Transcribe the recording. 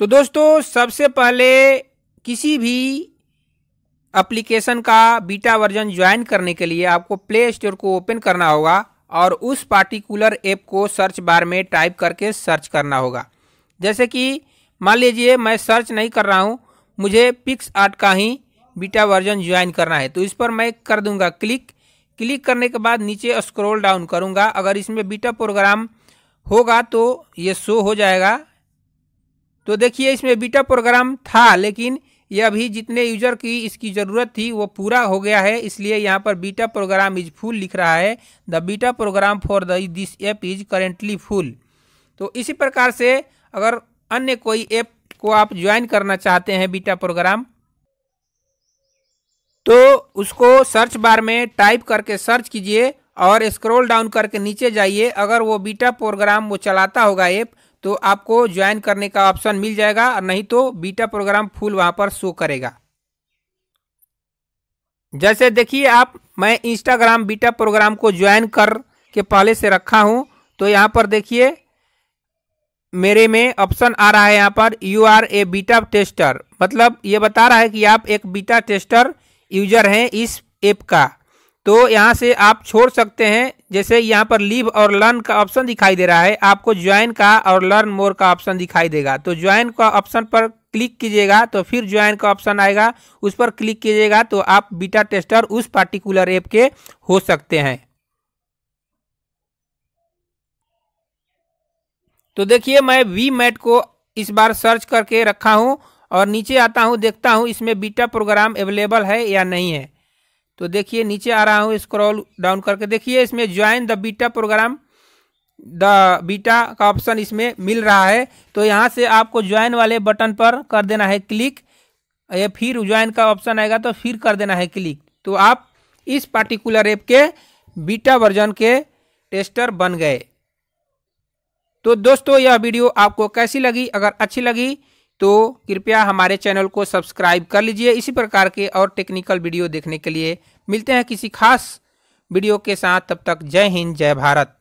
तो दोस्तों सबसे पहले किसी भी एप्लीकेशन का बीटा वर्जन ज्वाइन करने के लिए आपको प्ले स्टोर को ओपन करना होगा और उस पार्टिकुलर ऐप को सर्च बार में टाइप करके सर्च करना होगा जैसे कि मान लीजिए मैं सर्च नहीं कर रहा हूँ मुझे पिक्स आर्ट का ही बीटा वर्जन ज्वाइन करना है तो इस पर मैं कर दूंगा क्लिक क्लिक करने के बाद नीचे स्क्रॉल डाउन करूंगा अगर इसमें बीटा प्रोग्राम होगा तो ये शो हो जाएगा तो देखिए इसमें बीटा प्रोग्राम था लेकिन यह अभी जितने यूजर की इसकी ज़रूरत थी वो पूरा हो गया है इसलिए यहाँ पर बीटा प्रोग्राम इज फुल लिख रहा है the beta program for the this app is currently full तो इसी प्रकार से अगर अन्य कोई ऐप को आप ज्वाइन करना चाहते हैं बीटा प्रोग्राम तो उसको सर्च बार में टाइप करके सर्च कीजिए और स्क्रॉल डाउन करके नीचे जाइए अगर वो बीटा प्रोग्राम वो चलाता होगा ऐप तो आपको ज्वाइन करने का ऑप्शन मिल जाएगा और नहीं तो बीटा प्रोग्राम फुल वहां पर शो करेगा जैसे देखिए आप मैं इंस्टाग्राम बीटा प्रोग्राम को ज्वाइन कर के पहले से रखा हूं तो यहां पर देखिए मेरे में ऑप्शन आ रहा है यहाँ पर you are a beta tester मतलब ये बता रहा है कि आप एक बीटा टेस्टर यूजर हैं इस ऐप का तो यहाँ से आप छोड़ सकते हैं जैसे यहाँ पर लीव और लर्न का ऑप्शन दिखाई दे रहा है आपको ज्वाइन का और लर्न मोर का ऑप्शन दिखाई देगा तो ज्वाइन का ऑप्शन पर क्लिक कीजिएगा तो फिर ज्वाइन का ऑप्शन आएगा उस पर क्लिक कीजिएगा तो आप बीटा टेस्टर उस पार्टिकुलर ऐप के हो सकते हैं तो देखिए मैं वी मैट को इस बार सर्च करके रखा हूँ और नीचे आता हूँ देखता हूँ इसमें बीटा प्रोग्राम अवेलेबल है या नहीं है तो देखिए नीचे आ रहा हूँ स्क्रॉल डाउन करके देखिए इसमें join the beta program the beta का ऑप्शन इसमें मिल रहा है तो यहाँ से आपको ज्वाइन वाले बटन पर कर देना है क्लिक या फिर ज्वाइन का ऑप्शन आएगा तो फिर कर देना है क्लिक तो आप इस पार्टिकुलर ऐप के बीटा वर्जन के टेस्टर बन गए तो दोस्तों यह वीडियो आपको कैसी लगी अगर अच्छी लगी तो कृपया हमारे चैनल को सब्सक्राइब कर लीजिए इसी प्रकार के और टेक्निकल वीडियो देखने के लिए मिलते हैं किसी खास वीडियो के साथ तब तक जय हिंद जय भारत